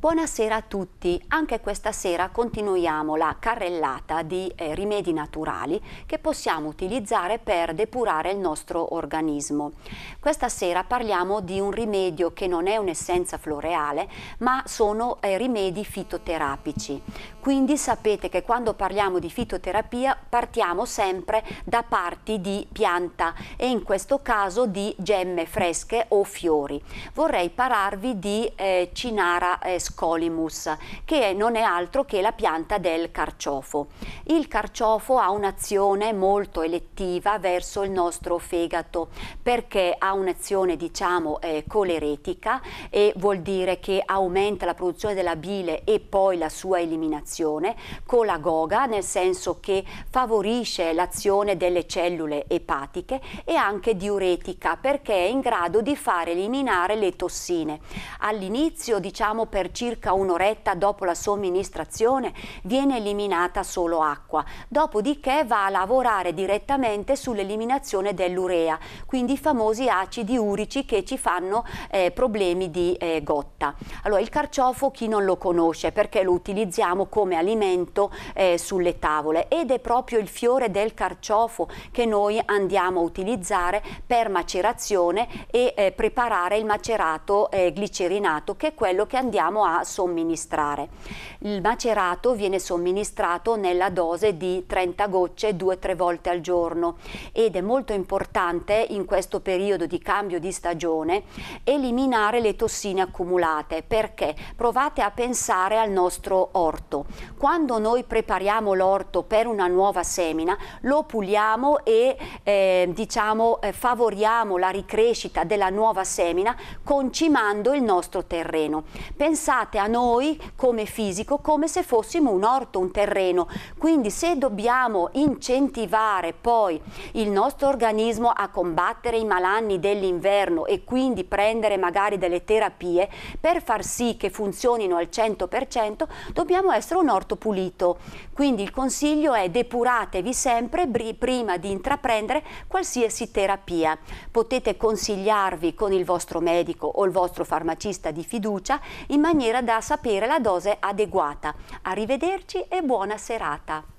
Buonasera a tutti, anche questa sera continuiamo la carrellata di eh, rimedi naturali che possiamo utilizzare per depurare il nostro organismo. Questa sera parliamo di un rimedio che non è un'essenza floreale ma sono eh, rimedi fitoterapici. Quindi sapete che quando parliamo di fitoterapia partiamo sempre da parti di pianta e in questo caso di gemme fresche o fiori. Vorrei parlarvi di eh, Cinara eh, Scolimus, che non è altro che la pianta del carciofo. Il carciofo ha un'azione molto elettiva verso il nostro fegato perché ha un'azione diciamo eh, coleretica e vuol dire che aumenta la produzione della bile e poi la sua eliminazione, colagoga nel senso che favorisce l'azione delle cellule epatiche e anche diuretica perché è in grado di far eliminare le tossine. All'inizio diciamo per circa un'oretta dopo la somministrazione viene eliminata solo acqua, dopodiché va a lavorare direttamente sull'eliminazione dell'urea, quindi i famosi acidi urici che ci fanno eh, problemi di eh, gotta. Allora il carciofo chi non lo conosce perché lo utilizziamo come alimento eh, sulle tavole ed è proprio il fiore del carciofo che noi andiamo a utilizzare per macerazione e eh, preparare il macerato eh, glicerinato che è quello che andiamo a somministrare. Il macerato viene somministrato nella dose di 30 gocce 2-3 volte al giorno ed è molto importante in questo periodo di cambio di stagione eliminare le tossine accumulate perché provate a pensare al nostro orto. Quando noi prepariamo l'orto per una nuova semina lo puliamo e eh, diciamo eh, favoriamo la ricrescita della nuova semina concimando il nostro terreno. Pensate date a noi come fisico come se fossimo un orto, un terreno. Quindi se dobbiamo incentivare poi il nostro organismo a combattere i malanni dell'inverno e quindi prendere magari delle terapie per far sì che funzionino al 100%, dobbiamo essere un orto pulito. Quindi il consiglio è depuratevi sempre prima di intraprendere qualsiasi terapia. Potete consigliarvi con il vostro medico o il vostro farmacista di fiducia in maniera maniera da sapere la dose adeguata. Arrivederci e buona serata.